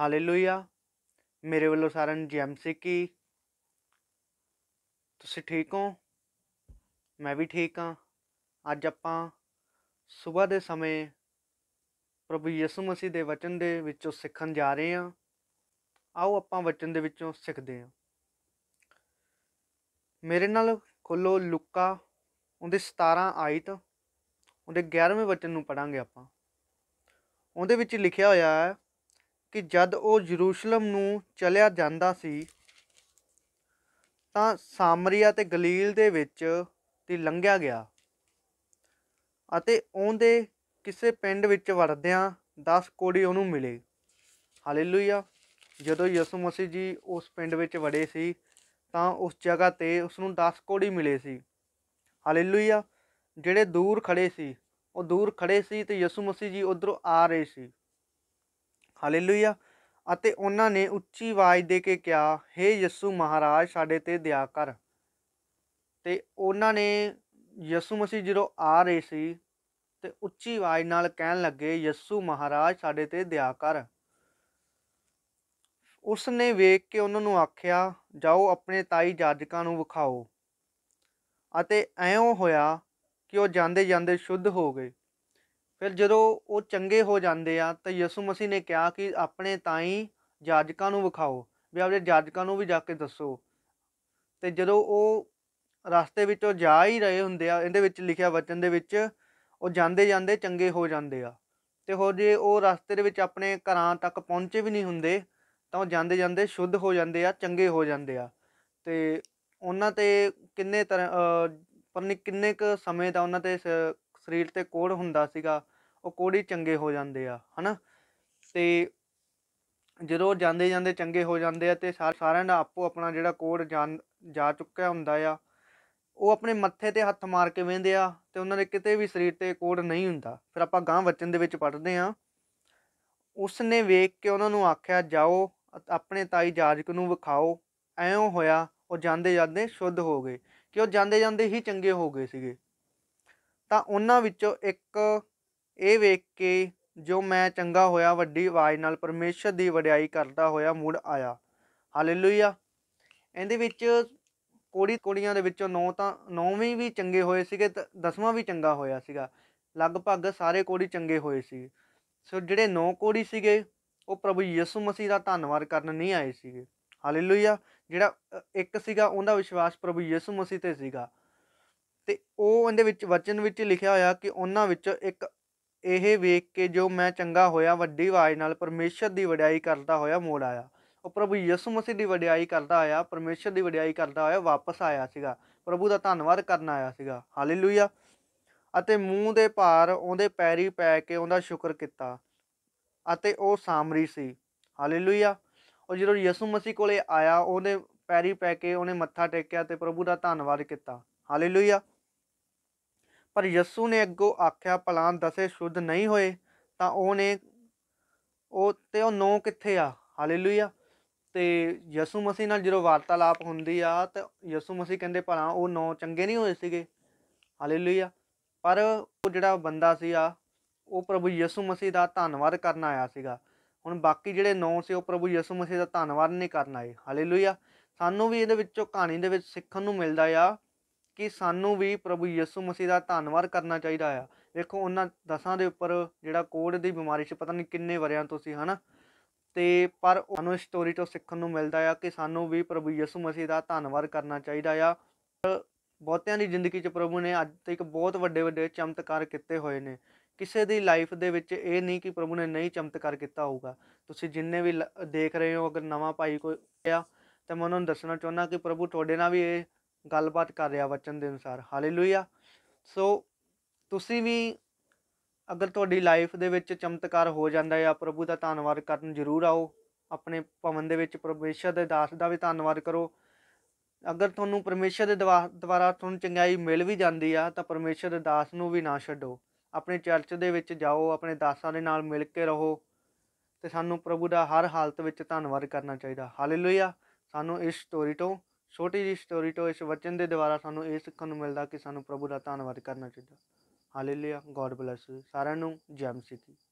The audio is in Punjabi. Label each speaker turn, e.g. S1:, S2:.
S1: ਹਾਲੇਲੂਇਆ ਮੇਰੇ ਵੱਲੋਂ ਸਾਰਿਆਂ ਨੂੰ ਜੈਮਸੀ ਕੀ ਤੁਸੀਂ ਠੀਕ ਹੋ ਮੈਂ ਵੀ ਠੀਕ ਹਾਂ ਅੱਜ ਆਪਾਂ ਸਵੇਰ ਦੇ ਸਮੇਂ ਪ੍ਰਭੂ ਯਿਸੂ ਮਸੀਹ ਦੇ ਵਚਨ ਦੇ ਵਿੱਚੋਂ ਸਿੱਖਣ ਜਾ ਰਹੇ ਹਾਂ ਆਓ ਆਪਾਂ ਵਚਨ ਦੇ ਵਿੱਚੋਂ ਸਿੱਖਦੇ ਹਾਂ ਮੇਰੇ ਨਾਲ ਖੋਲੋ ਲੁਕਾ ਉਹਦੇ 17 ਆਇਤ ਉਹਦੇ 11ਵੇਂ ਵਚਨ ਨੂੰ ਪੜਾਂਗੇ ਆਪਾਂ ਉਹਦੇ ਵਿੱਚ ਲਿਖਿਆ ਹੋਇਆ ਹੈ ਕਿ ਜਦ ਉਹ ਯਰੂਸ਼ਲਮ ਨੂੰ ਚਲਿਆ ਜਾਂਦਾ ਸੀ ਤਾਂ ਸਾਮਰੀਆ ਤੇ ਗਲੀਲ ਦੇ ਵਿੱਚ ਤੇ ਲੰਘਿਆ ਗਿਆ ਅਤੇ ਉਹਦੇ ਕਿਸੇ ਪਿੰਡ ਵਿੱਚ ਵੜਦਿਆਂ 10 ਕੋੜੀ ਉਹਨੂੰ ਮਿਲੇ ਹਾਲੇਲੂਇਆ ਜਦੋਂ ਯਿਸੂ ਮਸੀਹ ਜੀ ਉਸ ਪਿੰਡ ਵਿੱਚ ਵੜੇ ਸੀ ਤਾਂ ਉਸ ਜਗ੍ਹਾ ਤੇ ਉਸ ਨੂੰ 10 ਕੋੜੀ ਮਿਲੇ ਸੀ ਹਾਲੇਲੂਇਆ ਜਿਹੜੇ ਦੂਰ ਖੜੇ ਸੀ ਉਹ ਦੂਰ ਖੜੇ ਸੀ ਤੇ ਯਿਸੂ ਮਸੀਹ ਜੀ ਉਧਰੋਂ ਆ ਰਹੇ ਸੀ ਹਾਲੇਲੂਇਆ ਅਤੇ ਉਹਨਾਂ ਨੇ ਉੱਚੀ ਆਵਾਜ਼ ਦੇ ਕੇ ਕਿਹਾ हे ਯਿਸੂ ਮਹਾਰਾਜ ਸਾਡੇ ਤੇ ਦਇਆ ਕਰ ਤੇ ਉਹਨਾਂ ਨੇ ਯਿਸੂ ਮਸੀਹ ਜਦੋਂ ਆ ਰਹੇ ਸੀ ਤੇ ਉੱਚੀ ਆਵਾਜ਼ ਨਾਲ ਕਹਿਣ ਲੱਗੇ ਯਿਸੂ ਮਹਾਰਾਜ ਸਾਡੇ ਤੇ ਦਇਆ ਕਰ ਉਸ ਨੇ ਵੇਖ ਕੇ ਉਹਨਾਂ ਨੂੰ ਆਖਿਆ ਜਾਓ ਆਪਣੇ ਤਾਈ ਜਾਜਕਾਂ ਨੂੰ ਵਿਖਾਓ ਅਤੇ ਐਂ ਹੋਇਆ ਕਿ ਉਹ ਜਾਂਦੇ ਜਾਂਦੇ ਸ਼ੁੱਧ ਹੋ ਗਏ ਫਿਰ ਜਦੋਂ ਉਹ ਚੰਗੇ ਹੋ ਜਾਂਦੇ ਆ ਤਾਂ ਯਿਸੂ ਮਸੀਹ ਨੇ ਕਿਹਾ ਕਿ ਆਪਣੇ ਤਾਈ ਜਾਜਕਾਂ ਨੂੰ ਵਿਖਾਓ ਵੀ ਆਪਣੇ ਜਾਜਕਾਂ ਨੂੰ ਵੀ ਜਾ ਕੇ ਦੱਸੋ ਤੇ ਜਦੋਂ ਉਹ ਰਸਤੇ ਵਿੱਚੋਂ ਜਾ ਹੀ ਰਹੇ ਹੁੰਦੇ ਆ ਇਹਦੇ ਵਿੱਚ ਲਿਖਿਆ ਵਚਨ ਦੇ ਵਿੱਚ ਉਹ ਜਾਂਦੇ ਜਾਂਦੇ ਚੰਗੇ ਹੋ ਜਾਂਦੇ ਆ ਤੇ ਹੋ ਜੇ ਉਹ ਰਸਤੇ ਦੇ ਵਿੱਚ ਆਪਣੇ ਘਰਾਂ ਤੱਕ ਪਹੁੰਚੇ ਵੀ ਨਹੀਂ ਹੁੰਦੇ ਤਾਂ ਉਹ ਜਾਂਦੇ ਜਾਂਦੇ ਸ਼ੁੱਧ ਹੋ ਜਾਂਦੇ ਆ ਚੰਗੇ ਹੋ ਜਾਂਦੇ ਆ ਤੇ ਉਹਨਾਂ ਤੇ ਕਿੰਨੇ ਤਰ੍ਹਾਂ ਪਰ ਕਿੰਨੇ ਕ ਸਮੇਂ ਦਾ ਉਹਨਾਂ ਤੇ ਸਰੀਰ ਤੇ ਕੋੜ ਹੁੰਦਾ ਸੀਗਾ ਉਹ ਕੋੜੀ ਚੰਗੇ ਹੋ ਜਾਂਦੇ ਆ ਹਨਾ ਤੇ ਜਦੋਂ ਜਾਂਦੇ ਜਾਂਦੇ ਚੰਗੇ ਹੋ ਜਾਂਦੇ ਆ ਤੇ ਸਾਰਿਆਂ ਦਾ ਆਪੋ ਆਪਣਾ ਜਿਹੜਾ ਕੋੜ ਜਾਣ ਜਾ ਚੁੱਕਾ ਹੁੰਦਾ ਆ ਉਹ ਆਪਣੇ ਮੱਥੇ ਤੇ ਹੱਥ ਮਾਰ ਕੇ ਵੇਂਦੇ ਆ ਤੇ ਉਹਨਾਂ ਦੇ ਕਿਤੇ ਵੀ ਸਰੀਰ ਤੇ ਕੋੜ ਨਹੀਂ ਹੁੰਦਾ ਫਿਰ ਆਪਾਂ ਗਾਂ ਵਚਨ ਦੇ ਵਿੱਚ ਪੜ੍ਹਦੇ ਆ ਉਸ ਨੇ ਵੇਖ ਕੇ ਉਹਨਾਂ ਨੂੰ ਆਖਿਆ ਜਾਓ ਆਪਣੇ ਤਾਈ ਜਾਜਕ ਨੂੰ ਵਿਖਾਓ ਐਉਂ ਹੋਇਆ ਉਹ ਜਾਂਦੇ ਜਾਂਦੇ ਸ਼ੁੱਧ ਹੋ ਗਏ ਕਿ ਉਹ ਜਾਂਦੇ ਜਾਂਦੇ ਹੀ ਚੰਗੇ ਹੋ ਗਏ ਸੀਗੇ ਤਾਂ ਉਹਨਾਂ ਵਿੱਚੋਂ ਇੱਕ ਇਹ ਵੇਖ ਕੇ ਜੋ ਮੈਂ ਚੰਗਾ ਹੋਇਆ ਵੱਡੀ ਆਵਾਜ਼ ਨਾਲ ਪਰਮੇਸ਼ਰ ਦੀ ਵਡਿਆਈ ਕਰਦਾ ਹੋਇਆ ਮੂੜ ਆਇਆ ਹਾਲੇਲੂਇਆ ਇਹਦੇ ਵਿੱਚ ਕੋੜੀ ਕੋੜੀਆਂ ਦੇ ਵਿੱਚੋਂ ਨੌ ਤਾਂ ਨੌਵੇਂ ਵੀ ਚੰਗੇ ਹੋਏ ਸੀਗੇ ਦਸਵਾਂ ਵੀ ਚੰਗਾ ਹੋਇਆ ਸੀਗਾ ਲਗਭਗ ਸਾਰੇ ਕੋੜੀ ਚੰਗੇ ਹੋਏ ਸੀ ਸੋ ਜਿਹੜੇ ਨੌ ਕੋੜੀ ਸੀਗੇ ਉਹ ਪ੍ਰਭੂ ਯਿਸੂ ਮਸੀਹ ਦਾ ਧੰਨਵਾਦ ਕਰਨ ਨਹੀਂ ਆਏ ਸੀਗੇ ਹਾਲੇਲੂਇਆ ਜਿਹੜਾ ਇੱਕ ਸੀਗਾ ਉਹਦਾ ਵਿਸ਼ਵਾਸ ਪ੍ਰਭੂ ਯਿਸੂ ਮਸੀਹ ਤੇ ਸੀਗਾ ਤੇ ਉਹ ਇਹਦੇ ਵਿੱਚ ਵਚਨ ਵਿੱਚ ਲਿਖਿਆ ਹੋਇਆ ਕਿ ਉਹਨਾਂ ਵਿੱਚੋਂ ਇੱਕ ਇਹ ਵੇਖ ਕੇ ਜੋ ਮੈਂ ਚੰਗਾ ਹੋਇਆ ਵੱਡੀ ਆਵਾਜ਼ ਨਾਲ ਪਰਮੇਸ਼ਰ ਦੀ ਵਡਿਆਈ ਕਰਦਾ ਹੋਇਆ ਮੋੜ ਆਇਆ ਉਹ ਪ੍ਰਭੂ ਯਿਸੂ ਮਸੀਹ ਦੀ ਵਡਿਆਈ ਕਰਦਾ ਆਇਆ ਪਰਮੇਸ਼ਰ ਦੀ ਵਡਿਆਈ ਕਰਦਾ ਹੋਇਆ ਵਾਪਸ ਆਇਆ ਸੀਗਾ ਪ੍ਰਭੂ ਦਾ ਧੰਨਵਾਦ ਕਰਨ ਆਇਆ ਸੀਗਾ ਹਾਲੇਲੂਇਆ ਅਤੇ ਮੂੰਹ ਦੇ ਭਾਰ ਉਹਦੇ ਪੈਰੀ ਪੈ ਕੇ ਉਹਦਾ ਸ਼ੁਕਰ ਕੀਤਾ ਅਤੇ ਉਹ ਸਾਮਰੀ ਸੀ ਹਾਲੇਲੂਇਆ ਉਹ ਜਦੋਂ ਯਿਸੂ ਮਸੀਹ ਕੋਲੇ ਆਇਆ ਉਹਨੇ ਪੈਰੀ ਪੈ ਕੇ ਉਹਨੇ ਮੱਥਾ ਟੇਕਿਆ ਤੇ ਪ੍ਰਭੂ ਦਾ ਧੰਨਵਾਦ ਕੀਤਾ ਹਾਲੇਲੂਇਆ ਪਰ ਯਸੂ ਨੇ ਅੱਗੋ ਆਖਿਆ ਪਲਾਨ ਦਸੇ ਸ਼ੁੱਧ ਨਹੀਂ ਹੋਏ ਤਾਂ ਉਹਨੇ ਉਹ ਤੇ ਉਹ ਨੌ ਕਿੱਥੇ ਆ ਹਾਲੇਲੂਇਆ ਤੇ ਯਸੂ ਮਸੀਹ ਨਾਲ ਜਦੋਂ ਵਾਰਤਾਲਾਪ ਹੁੰਦੀ ਆ ਤੇ ਯਸੂ ਮਸੀਹ ਕਹਿੰਦੇ ਭਲਾ ਉਹ ਨੌ ਚੰਗੇ ਨਹੀਂ ਹੋਏ ਸੀਗੇ ਹਾਲੇਲੂਇਆ ਪਰ ਉਹ ਜਿਹੜਾ ਬੰਦਾ ਸੀ ਆ ਉਹ ਪ੍ਰਭੂ ਯਸੂ ਮਸੀਹ ਦਾ ਧੰਨਵਾਦ ਕਰਨ ਆਇਆ ਸੀਗਾ ਹੁਣ ਬਾਕੀ ਜਿਹੜੇ ਨੌ ਸੀ ਉਹ ਪ੍ਰਭੂ ਯਸੂ ਮਸੀਹ ਦਾ ਧੰਨਵਾਦ ਨਹੀਂ ਕਰਨ ਆਏ ਹਾਲੇਲੂਇਆ ਸਾਨੂੰ ਵੀ ਇਹਦੇ ਵਿੱਚੋਂ ਕਹਾਣੀ ਦੇ ਵਿੱਚ ਸਿੱਖਣ ਨੂੰ ਮਿਲਦਾ ਆ ਕਿ ਸਾਨੂੰ ਵੀ ਪ੍ਰਭੂ ਯਿਸੂ ਮਸੀਹ ਦਾ ਧੰਨਵਾਦ ਕਰਨਾ ਚਾਹੀਦਾ ਆ ਵੇਖੋ ਉਹਨਾਂ ਦਸਾਂ ਦੇ ਉੱਪਰ ਜਿਹੜਾ ਕੋੜ ਦੀ ਬਿਮਾਰੀ ਸੀ ਪਤਾ ਨਹੀਂ ਕਿੰਨੇ ਵਰਿਆਂ ਤੋਂ ਸੀ ਹਨਾ ਤੇ ਪਰ ਸਾਨੂੰ ਇਸ ਸਟੋਰੀ ਤੋਂ ਸਿੱਖਣ ਨੂੰ ਮਿਲਦਾ ਆ ਕਿ ਸਾਨੂੰ ਵੀ ਪ੍ਰਭੂ ਯਿਸੂ ਮਸੀਹ ਦਾ ਧੰਨਵਾਦ ਕਰਨਾ ਚਾਹੀਦਾ ਆ ਬਹੁਤਿਆਂ ਦੀ ਜ਼ਿੰਦਗੀ 'ਚ ਪ੍ਰਭੂ ਨੇ ਅੱਜ ਤੱਕ ਬਹੁਤ ਵੱਡੇ ਵੱਡੇ ਚਮਤਕਾਰ ਕੀਤੇ ਹੋਏ ਨੇ ਕਿਸੇ ਦੀ ਲਾਈਫ ਦੇ ਵਿੱਚ ਇਹ ਨਹੀਂ ਕਿ ਪ੍ਰਭੂ ਨੇ ਨਹੀਂ ਚਮਤਕਾਰ ਕੀਤਾ ਹੋਊਗਾ ਤੁਸੀਂ ਜਿੰਨੇ ਵੀ ਦੇਖ ਰਹੇ ਹੋ ਅਗਰ ਨਵਾਂ ਭਾਈ ਕੋਈ ਆ ਤਾਂ ਮੈਂ ਉਹਨਾਂ ਨੂੰ ਦੱਸਣਾ ਚਾਹੁੰਦਾ ਕਿ ਪ੍ਰਭੂ ਤੁਹਾਡੇ ਨਾਲ ਵੀ ਇਹ ਗੱਲਬਾਤ ਕਰ ਰਿਹਾ ਵਚਨ ਦੇ ਅਨੁਸਾਰ ਹਾਲੇਲੂਇਆ ਸੋ ਤੁਸੀਂ ਵੀ ਅਗਰ ਤੁਹਾਡੀ ਲਾਈਫ ਦੇ ਵਿੱਚ ਚਮਤਕਾਰ ਹੋ ਜਾਂਦਾ ਹੈ ਪ੍ਰਭੂ ਦਾ ਧੰਨਵਾਦ ਕਰਨ ਜ਼ਰੂਰ ਆਓ ਆਪਣੇ ਭਵਨ ਦੇ ਵਿੱਚ ਪਰਮੇਸ਼ਰ ਦੇ ਦਾਸ ਦਾ ਵੀ ਧੰਨਵਾਦ ਕਰੋ ਅਗਰ ਤੁਹਾਨੂੰ ਪਰਮੇਸ਼ਰ ਦੇ ਦੁਆਰਾ ਤੁਹਾਨੂੰ ਚੰਗਾਈ ਮਿਲ ਵੀ ਜਾਂਦੀ ਆ ਤਾਂ ਪਰਮੇਸ਼ਰ ਦੇ ਦਾਸ ਨੂੰ ਵੀ ਨਾ ਛੱਡੋ ਆਪਣੇ ਚਰਚ ਦੇ ਵਿੱਚ ਜਾਓ ਆਪਣੇ ਦਾਸਾਂ ਦੇ ਨਾਲ ਮਿਲ ਕੇ ਰਹੋ ਤੇ ਸਾਨੂੰ ਪ੍ਰਭੂ ਦਾ ਹਰ ਹਾਲਤ ਵਿੱਚ ਧੰਨਵਾਦ ਕਰਨਾ ਚਾਹੀਦਾ ਹਾਲੇਲੂਇਆ ਸਾਨੂੰ ਇਸ ਸਟੋਰੀ ਤੋਂ ਛੋਟੀ ਜਿਹੀ ਸਟੋਰੀ ਤੋਂ ਇਸ ਵਚਨ ਦੇ ਦੁਆਰਾ ਸਾਨੂੰ ਇਹ ਸਿੱਖਣ ਨੂੰ ਮਿਲਦਾ ਕਿ ਸਾਨੂੰ ਪ੍ਰਭੂ ਦਾ ਧੰਨਵਾਦ ਕਰਨਾ ਚਾਹੀਦਾ ਹਾਲੇਲੂਇਆ ਗੋਡ ਬlesਸ ਸਾਰਿਆਂ ਨੂੰ ਜੈ ਮਸੀਹ